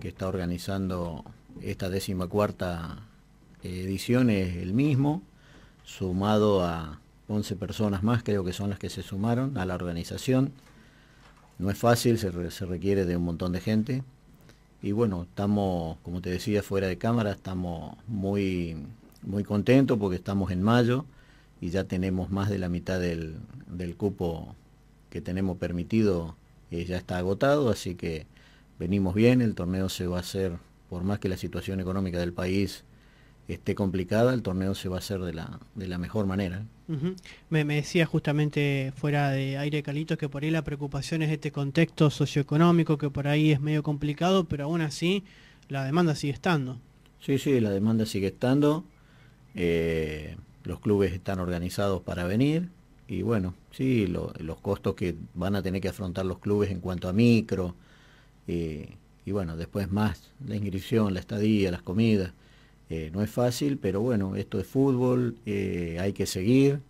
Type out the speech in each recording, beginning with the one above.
que está organizando esta decimacuarta eh, edición es el mismo, sumado a 11 personas más, creo que son las que se sumaron a la organización. No es fácil, se, se requiere de un montón de gente. Y bueno, estamos, como te decía, fuera de cámara, estamos muy, muy contentos porque estamos en mayo y ya tenemos más de la mitad del, cupo que tenemos permitido, y eh, ya está agotado, así que venimos bien, el torneo se va a hacer, por más que la situación económica del país esté complicada, el torneo se va a hacer de la, mejor manera. me, me, decía justamente fuera de aire Calitos que por ahí la preocupación es este contexto socioeconómico, que por ahí es medio complicado, pero aún así la demanda sigue estando. Sí, sí, la demanda sigue estando. Eh, los clubes están organizados para venir y bueno, sí, los costos que van a tener que afrontar los clubes en cuanto a micro, y bueno, después más, la inscripción, la estadía, las comidas. Eh, no es fácil, pero bueno, esto es fútbol, eh, hay que seguir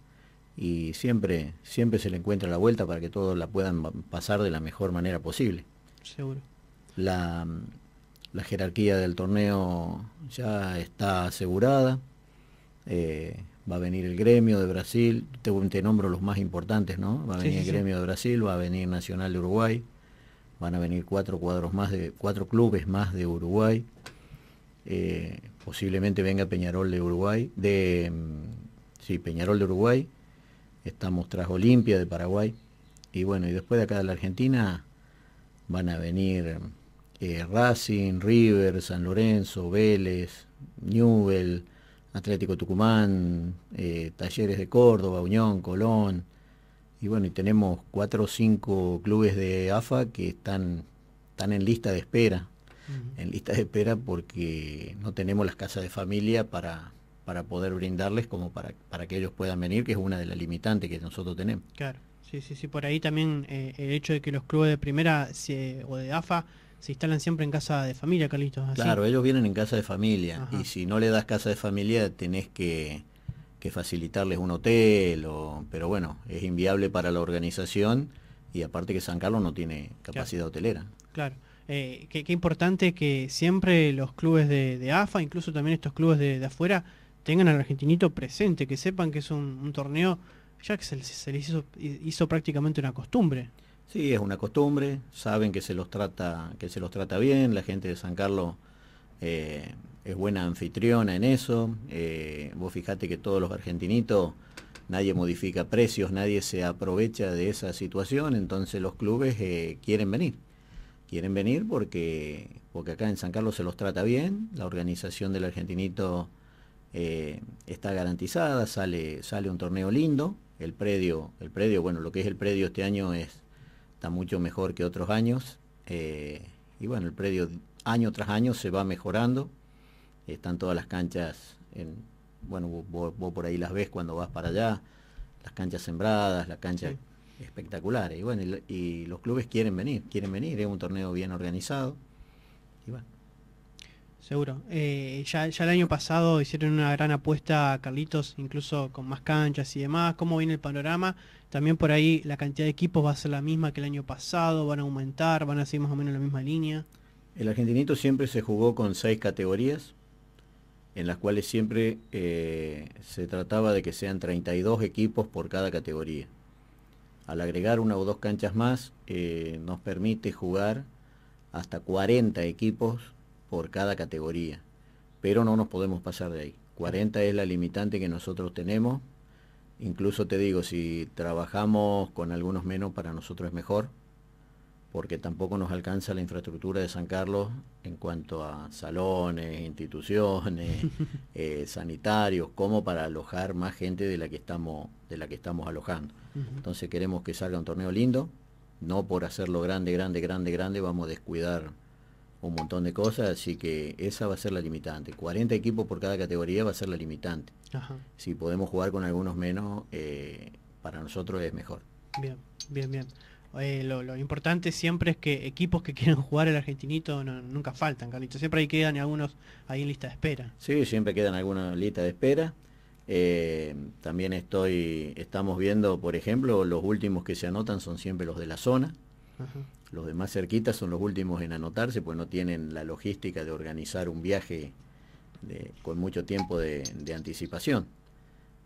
y siempre, siempre se le encuentra la vuelta para que todos la puedan pasar de la mejor manera posible. Seguro. La, jerarquía del torneo ya está asegurada. Eh, va a venir el gremio de Brasil, te, te nombro los más importantes, ¿no? Va a venir el gremio de Brasil, va a venir Nacional de Uruguay, van a venir cuatro cuadros más de cuatro clubes más de Uruguay eh, posiblemente venga Peñarol de Uruguay de mm, sí Peñarol de Uruguay estamos tras Olimpia de Paraguay y bueno y después de acá de la Argentina van a venir eh, Racing River San Lorenzo Vélez Newell Atlético Tucumán eh, Talleres de Córdoba Unión Colón y bueno, y tenemos cuatro o cinco clubes de AFA que están, están en lista de espera, en lista de espera porque no tenemos las casas de familia para, para poder brindarles como para, para que ellos puedan venir, que es una de las limitantes que nosotros tenemos. Claro, sí, sí, sí, por ahí también eh, el hecho de que los clubes de primera eh, o de AFA se instalan siempre en casa de familia, Carlitos. Claro, ellos vienen en casa de familia y si no le das casa de familia tenés que que facilitarles un hotel, pero bueno, es inviable para la organización y aparte que San Carlos no tiene capacidad hotelera. Claro. Eh, qué, importante que siempre los clubes de, AFA, incluso también estos clubes de, afuera, tengan al argentinito presente, que sepan que es un, torneo ya que se, les hizo, prácticamente una costumbre. Sí, es una costumbre, saben que se los trata, que se los trata bien, la gente de San Carlos eh, es buena anfitriona en eso. Eh, vos fijate que todos los argentinitos, nadie modifica precios, nadie se aprovecha de esa situación, entonces los clubes eh, quieren venir. Quieren venir porque, porque acá en San Carlos se los trata bien, la organización del argentinito eh, está garantizada, sale, sale un torneo lindo, el predio, el predio, bueno, lo que es el predio este año es, está mucho mejor que otros años. y bueno, el predio año tras año se va mejorando, están todas las canchas, en, bueno, vos, por ahí las ves cuando vas para allá, las canchas sembradas, las canchas espectaculares. Y bueno, y, los clubes quieren venir, quieren venir, es un torneo bien organizado. Y Seguro. Eh, ya, el año pasado hicieron una gran apuesta Carlitos, incluso con más canchas y demás. ¿Cómo viene el panorama? También por ahí la cantidad de equipos va a ser la misma que el año pasado, van a aumentar, van a seguir más o menos la misma línea. El argentinito siempre se jugó con seis categorías, en las cuales siempre eh, se trataba de que sean 32 equipos por cada categoría. Al agregar una o dos canchas más, eh, nos permite jugar hasta 40 equipos por cada categoría, pero no nos podemos pasar de ahí. 40 es la limitante que nosotros tenemos. Incluso te digo, si trabajamos con algunos menos, para nosotros es mejor porque tampoco nos alcanza la infraestructura de San Carlos en cuanto a salones, instituciones, eh, sanitarios, como para alojar más gente de la que estamos, de la que estamos alojando. Entonces queremos que salga un torneo lindo, no por hacerlo grande, grande, grande, grande, vamos a descuidar un montón de cosas, así que esa va a ser la limitante. 40 equipos por cada categoría va a ser la limitante. Si podemos jugar con algunos menos, eh, para nosotros es mejor. Bien, bien, bien. Eh, lo, importante siempre es que equipos que quieren jugar el argentinito nunca faltan, Carlitos. Siempre ahí quedan algunos ahí en lista de espera. Sí, siempre quedan algunos en lista de espera. Eh, también estoy, estamos viendo, por ejemplo, los últimos que se anotan son siempre los de la zona. Los de más cerquita son los últimos en anotarse, pues no tienen la logística de organizar un viaje con mucho tiempo de, de anticipación.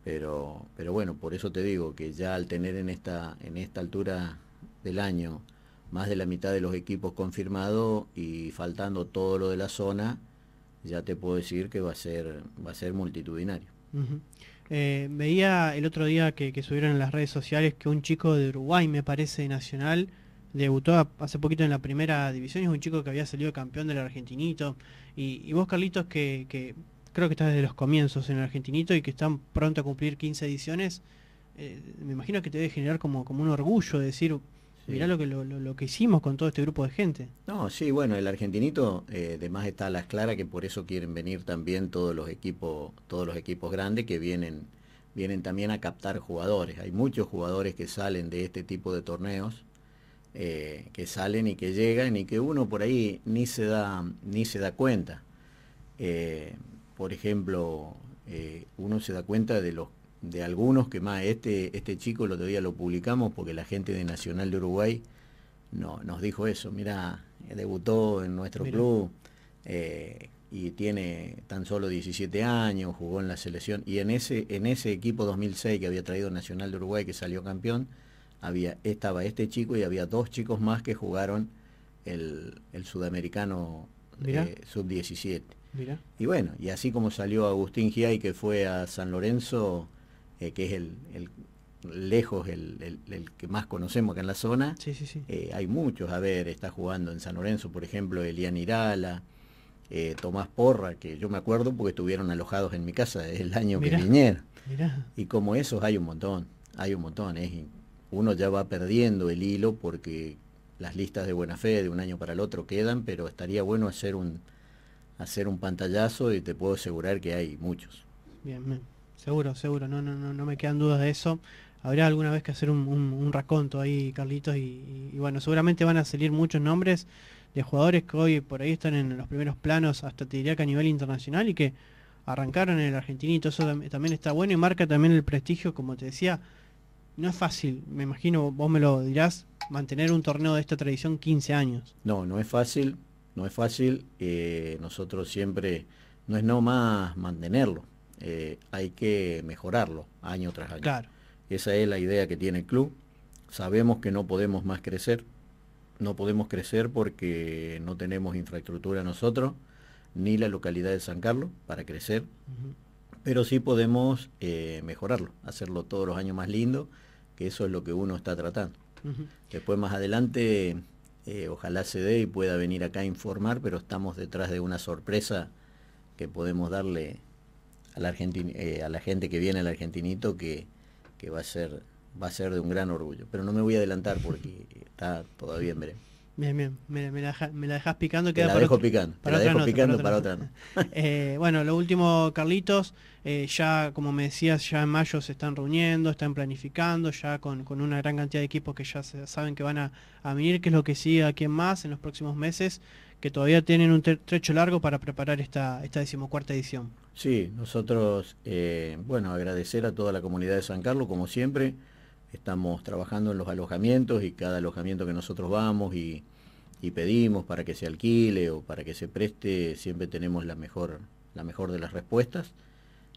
Pero, pero bueno, por eso te digo que ya al tener en esta, en esta altura del año, más de la mitad de los equipos confirmados y faltando todo lo de la zona, ya te puedo decir que va a ser, va a ser multitudinario. Eh, veía el otro día que, subieron en las redes sociales que un chico de Uruguay, me parece, nacional, debutó hace poquito en la primera división, es un chico que había salido campeón del argentinito. Y, vos, Carlitos, que, creo que estás desde los comienzos en el argentinito y que están pronto a cumplir 15 ediciones, eh, me imagino que te debe generar como, como un orgullo decir, Mirá lo que, lo, que hicimos con todo este grupo de gente. No, sí, bueno, el argentinito, además eh, está a las claras que por eso quieren venir también todos los equipos, todos los equipos grandes que vienen, vienen también a captar jugadores. Hay muchos jugadores que salen de este tipo de torneos, eh, que salen y que llegan y que uno por ahí ni se da, ni se da cuenta. Eh, por ejemplo, uno se da cuenta de los de algunos, que más este, este chico el otro día lo publicamos porque la gente de Nacional de Uruguay no, nos dijo eso, mira, debutó en nuestro club eh, y tiene tan solo 17 años, jugó en la selección y en ese, en ese equipo 2006 que había traído Nacional de Uruguay que salió campeón, había, estaba este chico y había dos chicos más que jugaron el, sudamericano eh, sub-17. Y bueno, y así como salió Agustín Giai que fue a San Lorenzo, que es el, lejos el, que más conocemos acá en la zona. Sí, sí, sí. Eh, hay muchos, a ver, está jugando en San Lorenzo, por ejemplo, Elian Irala, eh, Tomás Porra, que yo me acuerdo porque estuvieron alojados en mi casa el año que vinieron. Y como esos hay un montón, hay un montón. Uno ya va perdiendo el hilo porque las listas de buena fe de un año para el otro quedan, pero estaría bueno hacer un, hacer un pantallazo y te puedo asegurar que hay muchos. Seguro, seguro, no, no, no, no me quedan dudas de eso. Habrá alguna vez que hacer un, un, raconto ahí, Carlitos, y, bueno, seguramente van a salir muchos nombres de jugadores que hoy por ahí están en los primeros planos, hasta te diría que a nivel internacional y que arrancaron en el argentinito. Eso también está bueno y marca también el prestigio, como te decía, no es fácil, me imagino, vos me lo dirás, mantener un torneo de esta tradición 15 años. No, no es fácil, no es fácil. Eh, nosotros siempre, no es no más mantenerlo, eh, hay que mejorarlo año tras año. Esa es la idea que tiene el club. Sabemos que no podemos más crecer. No podemos crecer porque no tenemos infraestructura nosotros, ni la localidad de San Carlos para crecer. Pero sí podemos eh, mejorarlo, hacerlo todos los años más lindo, que eso es lo que uno está tratando. Después más adelante, eh, ojalá se dé y pueda venir acá a informar, pero estamos detrás de una sorpresa que podemos darle a la, eh, a la gente que viene al argentinito que, va a ser va a ser de un gran orgullo. Pero no me voy a adelantar porque está todavía en Bien, bien, me, la, me dejas picando. Queda la dejo picando, para la dejo picando para otra, eh, bueno, lo último, Carlitos, eh, ya como me decías, ya en mayo se están reuniendo, están planificando, ya con, con una gran cantidad de equipos que ya saben que van a, a venir, qué es lo que sigue aquí en más en los próximos meses, que todavía tienen un trecho largo para preparar esta, decimocuarta edición. Sí, nosotros, eh, bueno, agradecer a toda la comunidad de San Carlos, como siempre, estamos trabajando en los alojamientos y cada alojamiento que nosotros vamos y, pedimos para que se alquile o para que se preste, siempre tenemos la mejor, la mejor de las respuestas.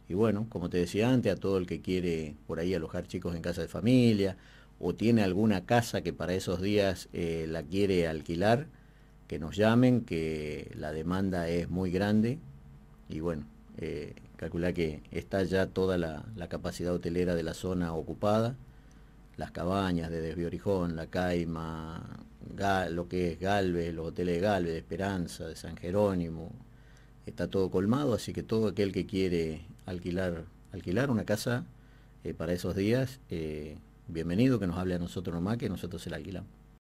Y bueno, como te decía antes, a todo el que quiere por ahí alojar chicos en casa de familia o tiene alguna casa que para esos días eh, la quiere alquilar, que nos llamen, que la demanda es muy grande y bueno, eh, calcular que está ya toda la, capacidad hotelera de la zona ocupada, las cabañas de Desviorijón, La Caima, lo que es Galve, los hoteles de de Esperanza, de San Jerónimo, está todo colmado, así que todo aquel que quiere alquilar, alquilar una casa eh, para esos días, eh, bienvenido, que nos hable a nosotros nomás, que nosotros se la alquilamos.